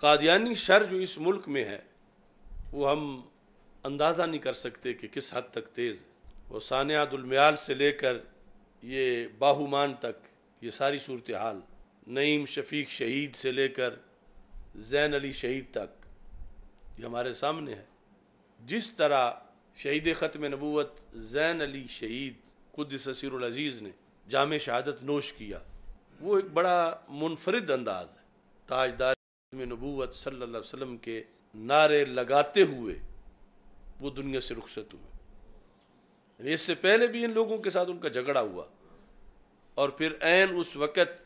Qadiani sir जो इस मुल्क में है वो हम अंदाज़ा नहीं कर सकते कि किस हद तक तेज़ है वो सानियादुलमयाल से लेकर ये बाहुमान तक ये सारी सूरत हाल नईम शफीक शहीद से लेकर जैन अली शहीद तक ये हमारे सामने है जिस तरह शहीद ख़त्म नबूत जैन अली शहीद खुद ससीरज़ीज़ ने जाम शहादत नोश किया वो एक बड़ा मुनफरद अंदाज़ है ताजदार में नबूत सल्लल्लाहु अलैहि वसल्लम के नारे लगाते हुए वो दुनिया से रुखसत हुए इससे पहले भी इन लोगों के साथ उनका झगड़ा हुआ और फिर एन उस वक़्त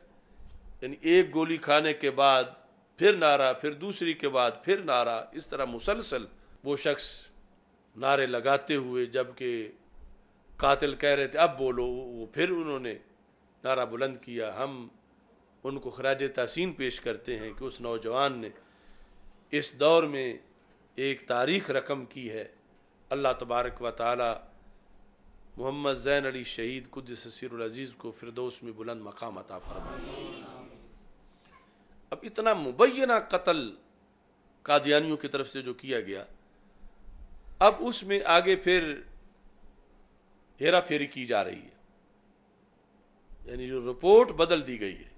यानी एक गोली खाने के बाद फिर नारा फिर दूसरी के बाद फिर नारा इस तरह मुसलसल वो शख्स नारे लगाते हुए जबकि कातिल कह रहे थे अब बोलो वो फिर उन्होंने नारा बुलंद किया हम उनको खराज तहसिन पेश करते हैं कि उस नौजवान ने इस दौर में एक तारीख रकम की है अल्लाह तबारक व ताली मोहम्मद जैन अली शहीद कुदस सिरज़ीज़ को फिरदोस में बुलंद मकाम अता फरमाए अब इतना मुबैना कत्ल कादियानियों की तरफ से जो किया गया अब उसमें आगे फिर हेरा फेरी की जा रही है यानी जो रिपोर्ट बदल दी गई है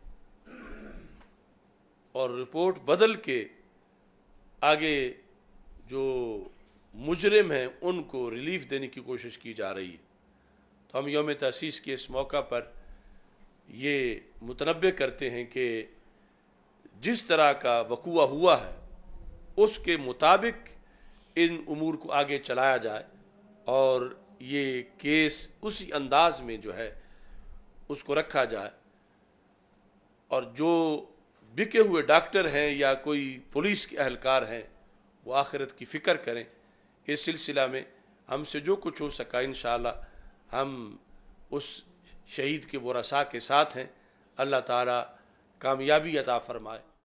और रिपोर्ट बदल के आगे जो मुजरिम हैं उनको रिलीफ देने की कोशिश की जा रही है तो हम योम तसीस के इस मौका पर ये मुतनबे करते हैं कि जिस तरह का वकूआ हुआ है उसके मुताबिक इन अमूर को आगे चलाया जाए और ये केस उसी अंदाज में जो है उसको रखा जाए और जो बिके हुए डॉक्टर हैं या कोई पुलिस के अहलकार हैं वो आखिरत की फ़िक्र करें इस सिलसिला में हमसे जो कुछ हो सका इन हम उस शहीद के वसा के साथ हैं अल्लाह ताला कामयाबी अता फरमाए